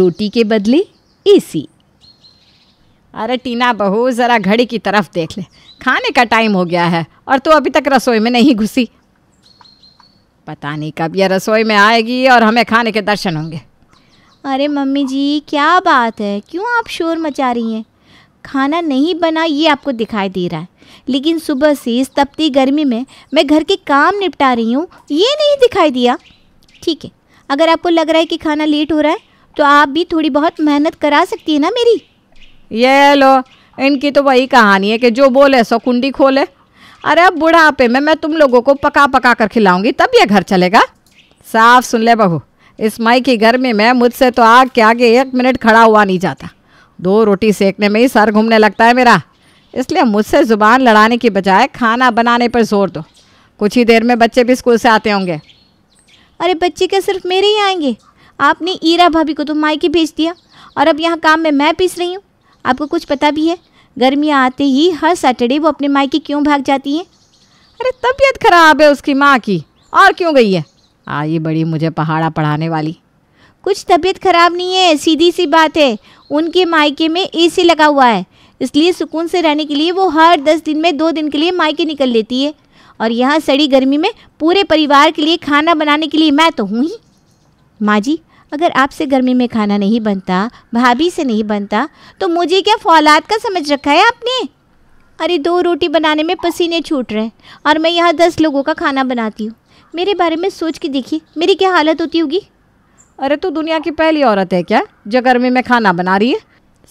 रोटी के बदले एसी अरे टीना बहू ज़रा घड़ी की तरफ देख ले खाने का टाइम हो गया है और तू तो अभी तक रसोई में नहीं घुसी पता नहीं कब यह रसोई में आएगी और हमें खाने के दर्शन होंगे अरे मम्मी जी क्या बात है क्यों आप शोर मचा रही हैं खाना नहीं बना ये आपको दिखाई दे रहा है लेकिन सुबह से इस तपती गर्मी में मैं घर के काम निपटा रही हूँ ये नहीं दिखाई दिया ठीक है अगर आपको लग रहा है कि खाना लेट हो रहा है तो आप भी थोड़ी बहुत मेहनत करा सकती है ना मेरी ये लो इनकी तो वही कहानी है कि जो बोले सो कुंडी खोले अरे अब बुढ़ापे में मैं तुम लोगों को पका पका कर खिलाऊंगी तब ये घर चलेगा साफ सुन ले बहू इस माई की गर्मी में मुझसे तो आग के आगे एक मिनट खड़ा हुआ नहीं जाता दो रोटी सेकने में ही सर घूमने लगता है मेरा इसलिए मुझसे ज़ुबान लड़ाने की बजाय खाना बनाने पर जोर दो कुछ ही देर में बच्चे भी स्कूल से आते होंगे अरे बच्चे क्या सिर्फ मेरे ही आएंगे आपने ईरा भाभी को तो मायके भेज दिया और अब यहाँ काम में मैं पीस रही हूँ आपको कुछ पता भी है गर्मियाँ आते ही हर सैटरडे वो अपने मायके क्यों भाग जाती हैं अरे तबीयत खराब है उसकी माँ की और क्यों गई है आइए बड़ी मुझे पहाड़ा पढ़ाने वाली कुछ तबीयत खराब नहीं है सीधी सी बात है उनके मायके में एसी लगा हुआ है इसलिए सुकून से रहने के लिए वो हर दस दिन में दो दिन के लिए मायके निकल लेती है और यहाँ सड़ी गर्मी में पूरे परिवार के लिए खाना बनाने के लिए मैं तो हूँ ही माँ जी अगर आपसे गर्मी में खाना नहीं बनता भाभी से नहीं बनता तो मुझे क्या फौलाद का समझ रखा है आपने अरे दो रोटी बनाने में पसीने छूट रहे और मैं यहाँ दस लोगों का खाना बनाती हूँ मेरे बारे में सोच के देखिए मेरी क्या हालत होती होगी अरे तो दुनिया की पहली औरत है क्या जो गर्मी में खाना बना रही है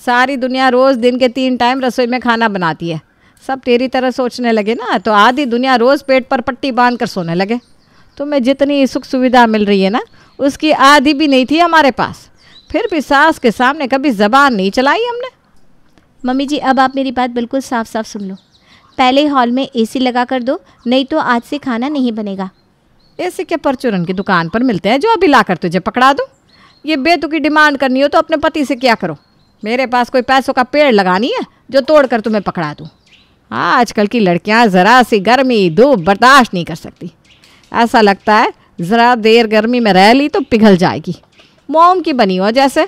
सारी दुनिया रोज़ दिन के तीन टाइम रसोई में खाना बनाती है सब तेरी तरह सोचने लगे ना तो आधी दुनिया रोज़ पेट पर पट्टी बांध कर सोने लगे तुम्हें जितनी सुख सुविधा मिल रही है ना उसकी आधी भी नहीं थी हमारे पास फिर भी सास के सामने कभी जबान नहीं चलाई हमने मम्मी जी अब आप मेरी बात बिल्कुल साफ साफ सुन लो पहले हॉल में एसी लगा कर दो नहीं तो आज से खाना नहीं बनेगा एसी के परचूरन की दुकान पर मिलते हैं जो अभी लाकर तुझे पकड़ा दूँ ये बेतुकी डिमांड करनी हो तो अपने पति से क्या करो मेरे पास कोई पैसों का पेड़ लगानी है जो तोड़ कर तुम्हें पकड़ा दूँ आजकल की लड़कियाँ ज़रा सी गर्मी धूप बर्दाश्त नहीं कर सकती ऐसा लगता है ज़रा देर गर्मी में रह ली तो पिघल जाएगी मोम की बनी हो जैसे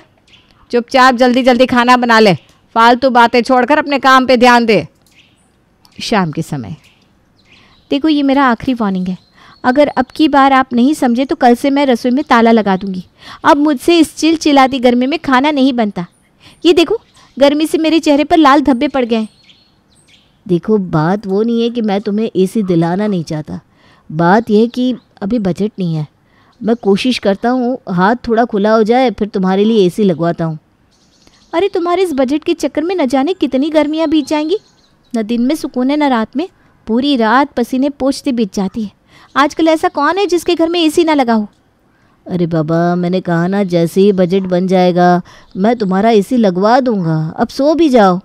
चुपचाप जल्दी जल्दी खाना बना ले फालतू बातें छोड़कर अपने काम पे ध्यान दे शाम के समय देखो ये मेरा आखिरी वार्निंग है अगर अब की बार आप नहीं समझे तो कल से मैं रसोई में ताला लगा दूंगी अब मुझसे इस चिल चिलाती गर्मी में खाना नहीं बनता ये देखो गर्मी से मेरे चेहरे पर लाल धब्बे पड़ गए देखो बात वो नहीं है कि मैं तुम्हें ए दिलाना नहीं चाहता बात यह कि अभी बजट नहीं है मैं कोशिश करता हूँ हाथ थोड़ा खुला हो जाए फिर तुम्हारे लिए एसी लगवाता हूँ अरे तुम्हारे इस बजट के चक्कर में न जाने कितनी गर्मियाँ बीत जाएंगी न दिन में सुकून है न रात में पूरी रात पसीने पोछते बीत जाती है आजकल ऐसा कौन है जिसके घर में ए ना लगा हो अरे बाबा मैंने कहा ना जैसे ही बजट बन जाएगा मैं तुम्हारा ए लगवा दूँगा अब सो भी जाओ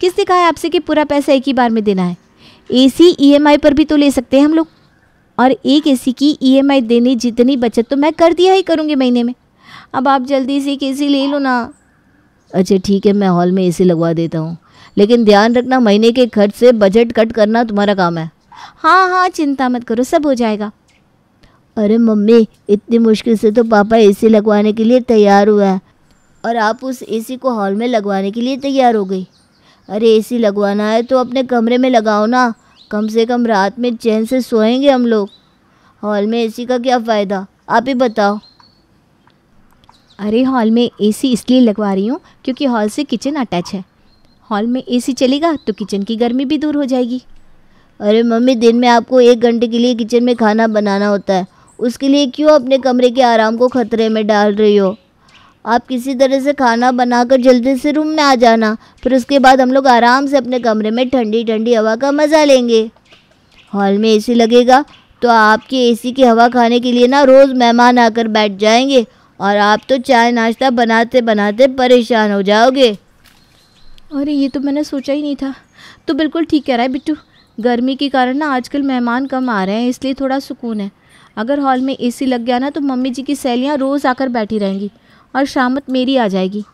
किसने कहा है आपसे कि पूरा पैसा एक ही बार में देना है एसी ईएमआई पर भी तो ले सकते हैं हम लोग और एक ए की ईएमआई e देने जितनी बचत तो मैं कर दिया ही करूँगी महीने में अब आप जल्दी से एक ए ले लो ना अच्छा ठीक है मैं हॉल में ए लगवा देता हूँ लेकिन ध्यान रखना महीने के खर्च से बजट कट करना तुम्हारा काम है हाँ हाँ चिंता मत करो सब हो जाएगा अरे मम्मी इतनी मुश्किल से तो पापा एसी लगवाने के लिए तैयार हुआ है और आप उस एसी को हॉल में लगवाने के लिए तैयार हो गई अरे एसी लगवाना है तो अपने कमरे में लगाओ ना कम से कम रात में चैन से सोएंगे हम लोग हॉल में एसी का क्या फ़ायदा आप ही बताओ अरे हॉल में एसी इसलिए लगवा रही हूँ क्योंकि हॉल से किचन अटैच है हॉल में एसी चलेगा तो किचन की गर्मी भी दूर हो जाएगी अरे मम्मी दिन में आपको एक घंटे के लिए किचन में खाना बनाना होता है उसके लिए क्यों अपने कमरे के आराम को खतरे में डाल रही हो आप किसी तरह से खाना बनाकर जल्दी से रूम में आ जाना फिर उसके बाद हम लोग आराम से अपने कमरे में ठंडी ठंडी हवा का मज़ा लेंगे हॉल में एसी लगेगा तो आपके एसी की हवा खाने के लिए ना रोज़ मेहमान आकर बैठ जाएंगे और आप तो चाय नाश्ता बनाते बनाते परेशान हो जाओगे अरे ये तो मैंने सोचा ही नहीं था तो बिल्कुल ठीक कह रहा है बिट्टू गर्मी के कारण ना आजकल मेहमान कम आ रहे हैं इसलिए थोड़ा सुकून है अगर हॉल में एसी लग गया ना तो मम्मी जी की सहेलियाँ रोज़ आकर बैठी रहेंगी और शामत मेरी आ जाएगी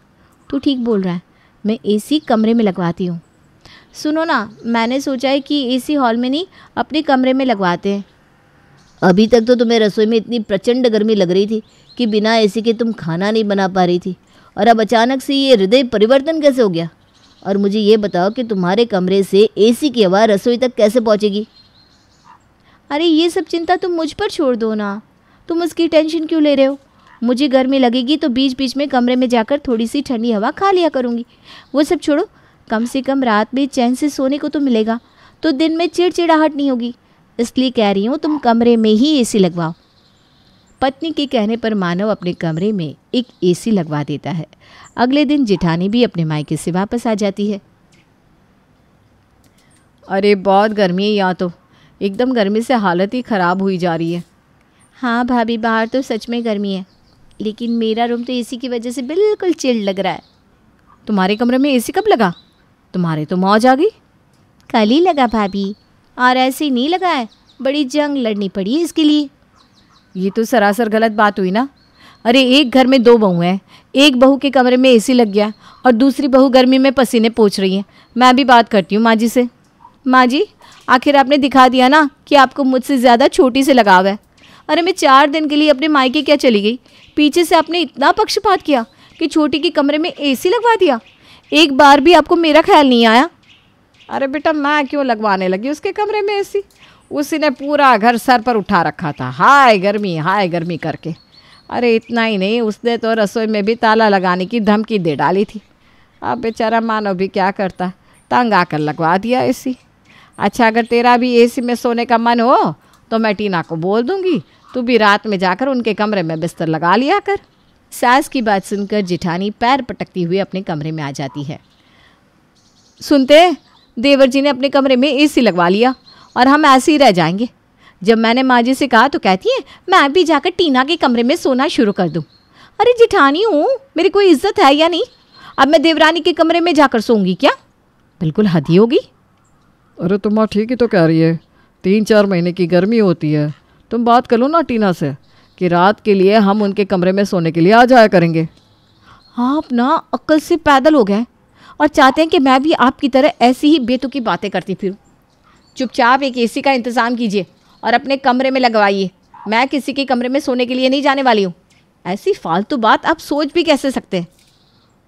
तू ठीक बोल रहा है मैं एसी कमरे में लगवाती हूँ सुनो ना मैंने सोचा है कि एसी हॉल में नहीं अपने कमरे में लगवाते हैं अभी तक तो तुम्हें रसोई में इतनी प्रचंड गर्मी लग रही थी कि बिना एसी के तुम खाना नहीं बना पा रही थी और अब अचानक से ये हृदय परिवर्तन कैसे हो गया और मुझे ये बताओ कि तुम्हारे कमरे से एसी की हवा रसोई तक कैसे पहुँचेगी अरे ये सब चिंता तुम मुझ पर छोड़ दो ना तुम उसकी टेंशन क्यों ले रहे हो मुझे गर्मी लगेगी तो बीच बीच में कमरे में जाकर थोड़ी सी ठंडी हवा खा लिया करूँगी वो सब छोड़ो कम से कम रात में चैन से सोने को तो मिलेगा तो दिन में चिड़चिड़ाहट नहीं होगी इसलिए कह रही हूँ तुम कमरे में ही एसी लगवाओ पत्नी के कहने पर मानव अपने कमरे में एक एसी लगवा देता है अगले दिन जिठानी भी अपने मायके से वापस आ जाती है अरे बहुत गर्मी है यहाँ तो एकदम गर्मी से हालत ही ख़राब हुई जा रही है हाँ भाभी बाहर तो सच में गर्मी है लेकिन मेरा रूम तो एसी की वजह से बिल्कुल चिल्ड लग रहा है तुम्हारे कमरे में एसी कब लगा तुम्हारे तो मौज आ गई कल ही लगा भाभी और ऐसे ही नहीं लगा है बड़ी जंग लड़नी पड़ी है इसके लिए ये तो सरासर गलत बात हुई ना अरे एक घर में दो बहू हैं एक बहू के कमरे में एसी लग गया और दूसरी बहू गर्मी में पसीने पोछ रही है मैं भी बात करती हूँ माँ जी से माँ जी आखिर आपने दिखा दिया ना कि आपको मुझसे ज़्यादा छोटी से लगाव है अरे मैं चार दिन के लिए अपने मायके क्या चली गई पीछे से आपने इतना पक्षपात किया कि छोटी के कमरे में एसी लगवा दिया एक बार भी आपको मेरा ख्याल नहीं आया अरे बेटा मैं क्यों लगवाने लगी उसके कमरे में एसी उसी ने पूरा घर सर पर उठा रखा था हाय गर्मी हाय गर्मी करके अरे इतना ही नहीं उसने तो रसोई में भी ताला लगाने की धमकी दे डाली थी अब बेचारा मानो भी क्या करता तंग आकर लगवा दिया एसी अच्छा अगर तेरा भी एसी में सोने का मन हो तो मैं टीना को बोल दूँगी तू भी रात में जाकर उनके कमरे में बिस्तर लगा लिया कर सास की बात सुनकर जिठानी पैर पटकती हुई अपने कमरे में आ जाती है सुनते देवर जी ने अपने कमरे में एसी लगवा लिया और हम ऐसे ही रह जाएंगे जब मैंने माँ जी से कहा तो कहती है मैं भी जाकर टीना के कमरे में सोना शुरू कर दूँ अरे जिठानी हूँ मेरी कोई इज्जत है या नहीं अब मैं देवरानी के कमरे में जाकर सोऊंगी क्या बिल्कुल हदी होगी अरे तुम तो माँ ठीक ही तो कह रही है तीन चार महीने की गर्मी होती है तुम बात कर लो ना टीना से कि रात के लिए हम उनके कमरे में सोने के लिए आ जाया करेंगे आप ना अक्ल से पैदल हो गए और चाहते हैं कि मैं भी आपकी तरह ऐसी ही बेतुकी बातें करती फिरूँ चुपचाप एक एसी का इंतज़ाम कीजिए और अपने कमरे में लगवाइए मैं किसी के कमरे में सोने के लिए नहीं जाने वाली हूँ ऐसी फालतू बात आप सोच भी कैसे सकते हैं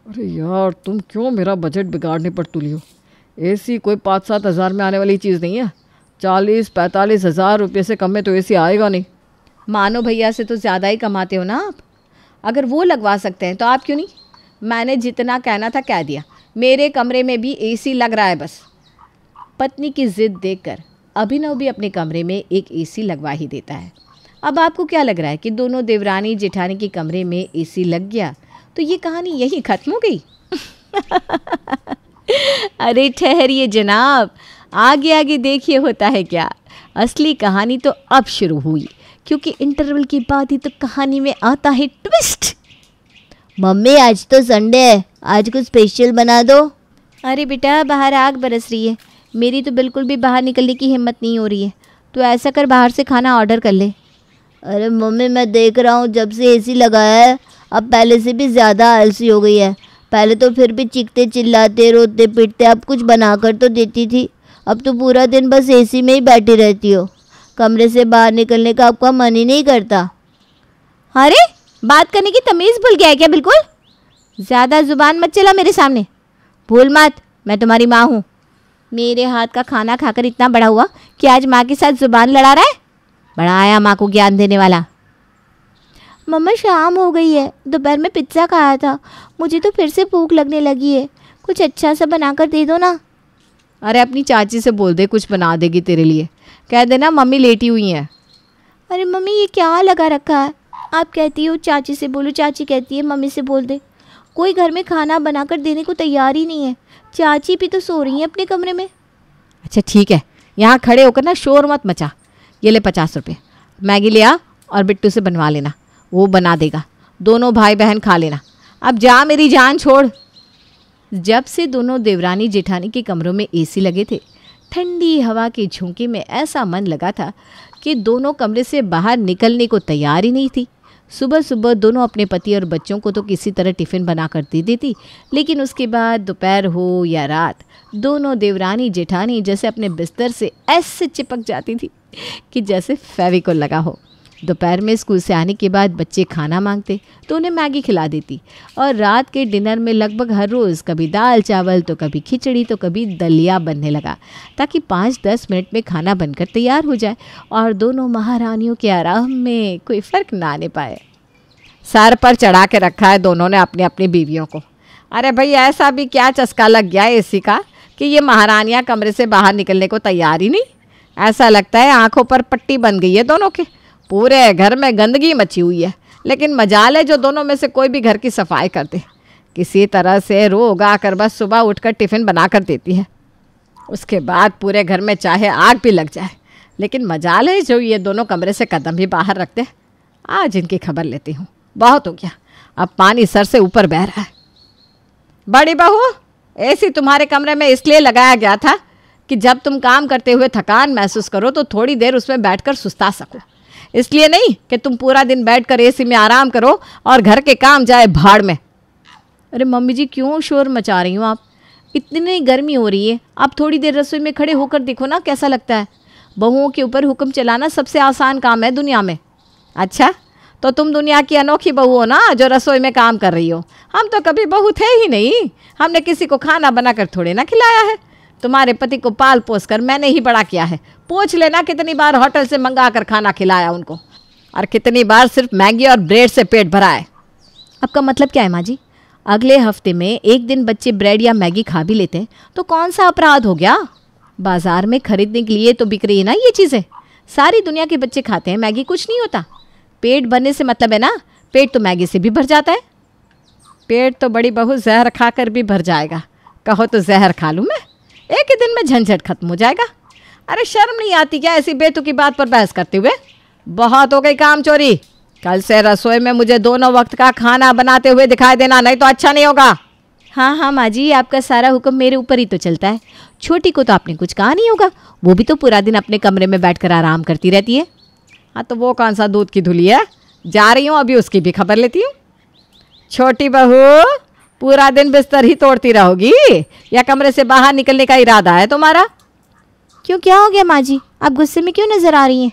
अरे यार तुम क्यों मेरा बजट बिगाड़ने पर तुली हो एसी कोई पाँच सात हज़ार में आने वाली चीज़ नहीं है चालीस पैंतालीस हज़ार रुपये से कम में तो ए आएगा नहीं मानो भैया से तो ज़्यादा ही कमाते हो ना आप अगर वो लगवा सकते हैं तो आप क्यों नहीं मैंने जितना कहना था कह दिया मेरे कमरे में भी एसी लग रहा है बस पत्नी की ज़िद देखकर अभिनव भी अपने कमरे में एक एसी लगवा ही देता है अब आपको क्या लग रहा है कि दोनों देवरानी जेठानी के कमरे में एसी लग गया तो ये कहानी यहीं ख़त्म हो गई अरे ठहरिए जनाब आगे आगे देखिए होता है क्या असली कहानी तो अब शुरू हुई क्योंकि इंटरवल के बाद ही तो कहानी में आता है ट्विस्ट मम्मी आज तो संडे है आज कुछ स्पेशल बना दो अरे बेटा बाहर आग बरस रही है मेरी तो बिल्कुल भी बाहर निकलने की हिम्मत नहीं हो रही है तो ऐसा कर बाहर से खाना ऑर्डर कर ले अरे मम्मी मैं देख रहा हूँ जब से एसी लगाया है अब पहले से भी ज़्यादा आलसी हो गई है पहले तो फिर भी चीखते चिल्लाते रोते पीटते अब कुछ बना कर तो देती थी अब तो पूरा दिन बस एसी में ही बैठी रहती हो कमरे से बाहर निकलने का आपका मन ही नहीं करता अरे बात करने की तमीज़ भूल गया है क्या बिल्कुल ज़्यादा ज़ुबान मत चला मेरे सामने भूल मत मैं तुम्हारी माँ हूँ मेरे हाथ का खाना खाकर इतना बड़ा हुआ कि आज माँ के साथ ज़ुबान लड़ा रहा है बड़ा आया माँ को ज्ञान देने वाला मम्मा शाम हो गई है दोपहर में पिज्ज़ा खाया था मुझे तो फिर से भूख लगने लगी है कुछ अच्छा सा बनाकर दे दो ना अरे अपनी चाची से बोल दे कुछ बना देगी तेरे लिए कह देना मम्मी लेटी हुई हैं अरे मम्मी ये क्या लगा रखा है आप कहती हो चाची से बोलो चाची कहती है मम्मी से बोल दे कोई घर में खाना बनाकर देने को तैयार ही नहीं है चाची भी तो सो रही हैं अपने कमरे में अच्छा ठीक है यहाँ खड़े होकर ना शोर मत मचा ये ले पचास रुपये मैगी ले आ और बिट्टू से बनवा लेना वो बना देगा दोनों भाई बहन खा लेना अब जा मेरी जान छोड़ जब से दोनों देवरानी जेठानी के कमरों में एसी लगे थे ठंडी हवा के झोंके में ऐसा मन लगा था कि दोनों कमरे से बाहर निकलने को तैयार ही नहीं थी सुबह सुबह दोनों अपने पति और बच्चों को तो किसी तरह टिफ़िन बना कर दे देती लेकिन उसके बाद दोपहर हो या रात दोनों देवरानी जेठानी जैसे अपने बिस्तर से ऐसे चिपक जाती थी कि जैसे फेविकोल लगा हो दोपहर में स्कूल से आने के बाद बच्चे खाना मांगते तो उन्हें मैगी खिला देती और रात के डिनर में लगभग हर रोज़ कभी दाल चावल तो कभी खिचड़ी तो कभी दलिया बनने लगा ताकि पाँच दस मिनट में खाना बनकर तैयार हो जाए और दोनों महारानियों के आराम में कोई फ़र्क ना आने पाए सर पर चढ़ा के रखा है दोनों ने अपनी अपनी बीवियों को अरे भाई ऐसा भी क्या चस्का लग गया इसी का कि ये महारानियाँ कमरे से बाहर निकलने को तैयार ही नहीं ऐसा लगता है आंखों पर पट्टी बन गई है दोनों के पूरे घर में गंदगी मची हुई है लेकिन मजाल है जो दोनों में से कोई भी घर की सफाई कर दे किसी तरह से रो उगा कर बस सुबह उठकर टिफ़िन बना कर देती है उसके बाद पूरे घर में चाहे आग भी लग जाए लेकिन मजाल है जो ये दोनों कमरे से कदम भी बाहर रखते आज इनकी खबर लेती हूँ बहुत हो गया अब पानी सर से ऊपर बह रहा है बड़ी बहू ऐसी तुम्हारे कमरे में इसलिए लगाया गया था कि जब तुम काम करते हुए थकान महसूस करो तो थोड़ी देर उसमें बैठकर सुस्ता सको इसलिए नहीं कि तुम पूरा दिन बैठ कर ए में आराम करो और घर के काम जाए भाड़ में अरे मम्मी जी क्यों शोर मचा रही हूँ आप इतनी गर्मी हो रही है आप थोड़ी देर रसोई में खड़े होकर देखो ना कैसा लगता है बहुओं के ऊपर हुक्म चलाना सबसे आसान काम है दुनिया में अच्छा तो तुम दुनिया की अनोखी बहू हो ना जो रसोई में काम कर रही हो हम तो कभी बहू थे ही नहीं हमने किसी को खाना बनाकर थोड़े ना खिलाया है तुम्हारे पति को पाल पोस कर मैंने ही बड़ा किया है पूछ लेना कितनी बार होटल से मंगा कर खाना खिलाया उनको और कितनी बार सिर्फ मैगी और ब्रेड से पेट भरा है आपका मतलब क्या है माँ जी अगले हफ्ते में एक दिन बच्चे ब्रेड या मैगी खा भी लेते हैं तो कौन सा अपराध हो गया बाजार में खरीदने के लिए तो बिक रही है ना ये चीज़ें सारी दुनिया के बच्चे खाते हैं मैगी कुछ नहीं होता पेट भरने से मतलब है ना पेट तो मैगी से भी भर जाता है पेट तो बड़ी बहू जहर खा कर भी भर जाएगा कहो तो जहर खा लूँ मैं एक ही दिन में झंझट खत्म हो जाएगा अरे शर्म नहीं आती क्या ऐसी बेतुकी बात पर बहस करते हुए बहुत हो गई काम चोरी कल से रसोई में मुझे दोनों वक्त का खाना बनाते हुए दिखाई देना नहीं तो अच्छा नहीं होगा हाँ हाँ माँ जी आपका सारा हुक्म मेरे ऊपर ही तो चलता है छोटी को तो आपने कुछ कहा नहीं होगा वो भी तो पूरा दिन अपने कमरे में कर आराम करती रहती है हाँ तो वो कौन सा दूध की धुली है जा रही हूँ अभी उसकी भी खबर लेती हूँ छोटी बहू पूरा दिन बिस्तर ही तोड़ती रहोगी या कमरे से बाहर निकलने का इरादा है तुम्हारा क्यों क्या हो गया माँ जी आप गुस्से में क्यों नज़र आ रही हैं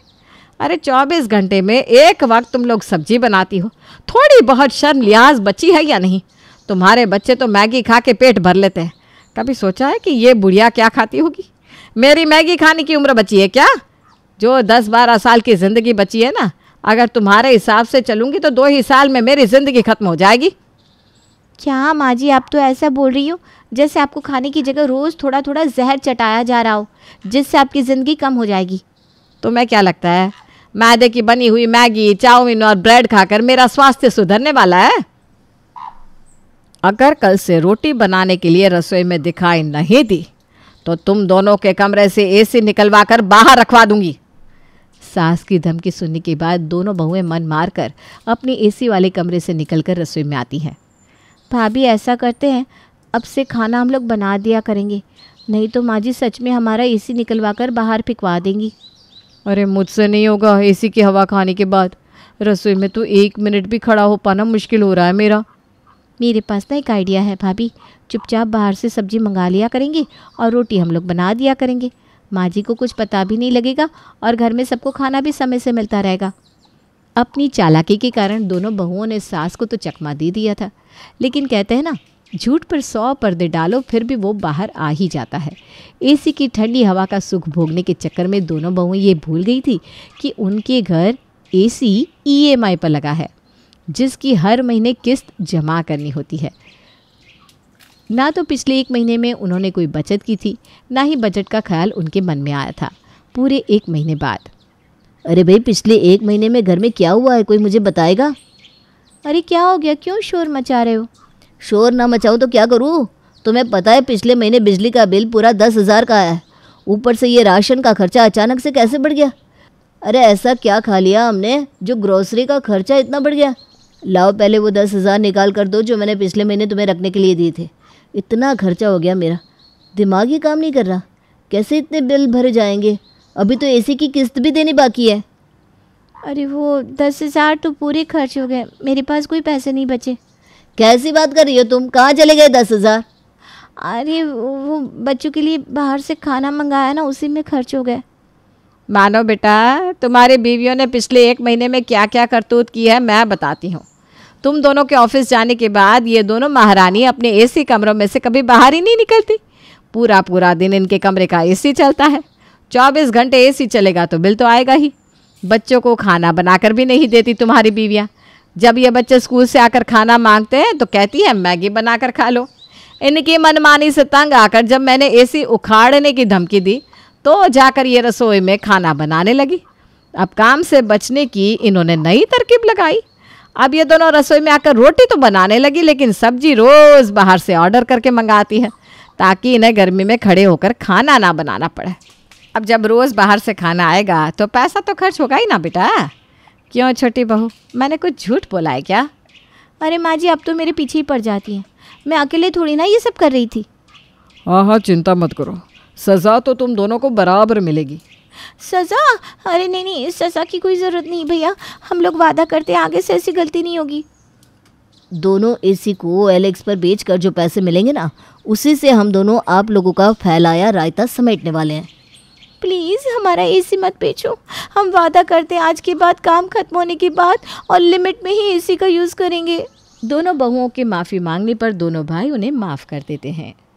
अरे चौबीस घंटे में एक वक्त तुम लोग सब्जी बनाती हो थोड़ी बहुत शर्म लिहाज बची है या नहीं तुम्हारे बच्चे तो मैगी खा के पेट भर लेते हैं कभी सोचा है कि ये बुढ़िया क्या खाती होगी मेरी मैगी खाने की उम्र बची है क्या जो दस बारह साल की ज़िंदगी बची है ना अगर तुम्हारे हिसाब से चलूँगी तो दो ही साल में मेरी ज़िंदगी ख़त्म हो जाएगी क्या माँ जी आप तो ऐसा बोल रही हो जैसे आपको खाने की जगह रोज़ थोड़ा थोड़ा जहर चटाया जा रहा हो जिससे आपकी ज़िंदगी कम हो जाएगी तो मैं क्या लगता है मैदे की बनी हुई मैगी चाउमीन और ब्रेड खाकर मेरा स्वास्थ्य सुधरने वाला है अगर कल से रोटी बनाने के लिए रसोई में दिखाई नहीं दी तो तुम दोनों के कमरे से एसी निकलवा कर बाहर रखवा दूंगी सास की धमकी सुनने के बाद दोनों बहुएं मन मारकर अपनी एसी वाले कमरे से निकलकर रसोई में आती हैं भाभी ऐसा करते हैं अब से खाना हम लोग बना दिया करेंगे नहीं तो माँ जी सच में हमारा एसी निकलवा कर बाहर फिकवा देंगी अरे मुझसे नहीं होगा एसी की हवा खाने के बाद रसोई में तो एक मिनट भी खड़ा हो पाना मुश्किल हो रहा है मेरा मेरे पास ना एक आइडिया है भाभी चुपचाप बाहर से सब्जी मंगा लिया करेंगे और रोटी हम लोग बना दिया करेंगे माँ जी को कुछ पता भी नहीं लगेगा और घर में सबको खाना भी समय से मिलता रहेगा अपनी चालाकी के कारण दोनों बहुओं ने सास को तो चकमा दे दिया था लेकिन कहते हैं ना झूठ पर सौ पर्दे डालो फिर भी वो बाहर आ ही जाता है एसी की ठंडी हवा का सुख भोगने के चक्कर में दोनों बहुएं ये भूल गई थी कि उनके घर एसी ईएमआई e पर लगा है जिसकी हर महीने किस्त जमा करनी होती है ना तो पिछले एक महीने में उन्होंने कोई बचत की थी ना ही बजट का ख्याल उनके मन में आया था पूरे एक महीने बाद अरे भाई पिछले एक महीने में घर में क्या हुआ है कोई मुझे बताएगा अरे क्या हो गया क्यों शोर मचा रहे हो शोर ना मचाऊँ तो क्या करूँ तुम्हें पता है पिछले महीने बिजली का बिल पूरा दस हज़ार का आया ऊपर से ये राशन का खर्चा अचानक से कैसे बढ़ गया अरे ऐसा क्या खा लिया हमने जो ग्रोसरी का खर्चा इतना बढ़ गया लाओ पहले वो दस हज़ार निकाल कर दो जो मैंने पिछले महीने तुम्हें रखने के लिए दिए थे इतना खर्चा हो गया मेरा दिमाग ही काम नहीं कर रहा कैसे इतने बिल भरे जाएंगे अभी तो एसी की किस्त भी देनी बाकी है अरे वो दस हज़ार तो पूरे खर्च हो गए मेरे पास कोई पैसे नहीं बचे कैसी बात कर रही हो तुम कहाँ चले गए दस हज़ार अरे वो बच्चों के लिए बाहर से खाना मंगाया ना उसी में खर्च हो गए मानो बेटा तुम्हारी बीवियों ने पिछले एक महीने में क्या क्या करतूत की है मैं बताती हूँ तुम दोनों के ऑफिस जाने के बाद ये दोनों महारानी अपने एसी कमरों में से कभी बाहर ही नहीं निकलती पूरा पूरा दिन इनके कमरे का एसी चलता है चौबीस घंटे एसी चलेगा तो बिल तो आएगा ही बच्चों को खाना बनाकर भी नहीं देती तुम्हारी बीवियाँ जब ये बच्चे स्कूल से आकर खाना मांगते हैं तो कहती है मैगी बनाकर खा लो इनकी मनमानी से तंग आकर जब मैंने एसी उखाड़ने की धमकी दी तो जाकर ये रसोई में खाना बनाने लगी अब काम से बचने की इन्होंने नई तरकीब लगाई अब ये दोनों रसोई में आकर रोटी तो बनाने लगी लेकिन सब्जी रोज़ बाहर से ऑर्डर करके मंगाती है ताकि इन्हें गर्मी में खड़े होकर खाना ना बनाना पड़े अब जब रोज़ बाहर से खाना आएगा तो पैसा तो खर्च होगा ही ना बेटा क्यों छोटी बहू मैंने कुछ झूठ बोला है क्या अरे माँ जी अब तो मेरे पीछे ही पड़ जाती हैं मैं अकेले थोड़ी ना ये सब कर रही थी हाँ हाँ चिंता मत करो सज़ा तो तुम दोनों को बराबर मिलेगी सज़ा अरे नहीं नहीं सज़ा की कोई ज़रूरत नहीं भैया हम लोग वादा करते हैं आगे से ऐसी गलती नहीं होगी दोनों एसी को एलेक्स पर बेच कर जो पैसे मिलेंगे ना उसी से हम दोनों आप लोगों का फैलाया रायता समेटने वाले हैं प्लीज़ हमारा एसी मत बेचो हम वादा करते हैं आज के बाद काम ख़त्म होने के बाद और लिमिट में ही एसी का यूज़ करेंगे दोनों बहुओं के माफ़ी मांगने पर दोनों भाई उन्हें माफ़ कर देते हैं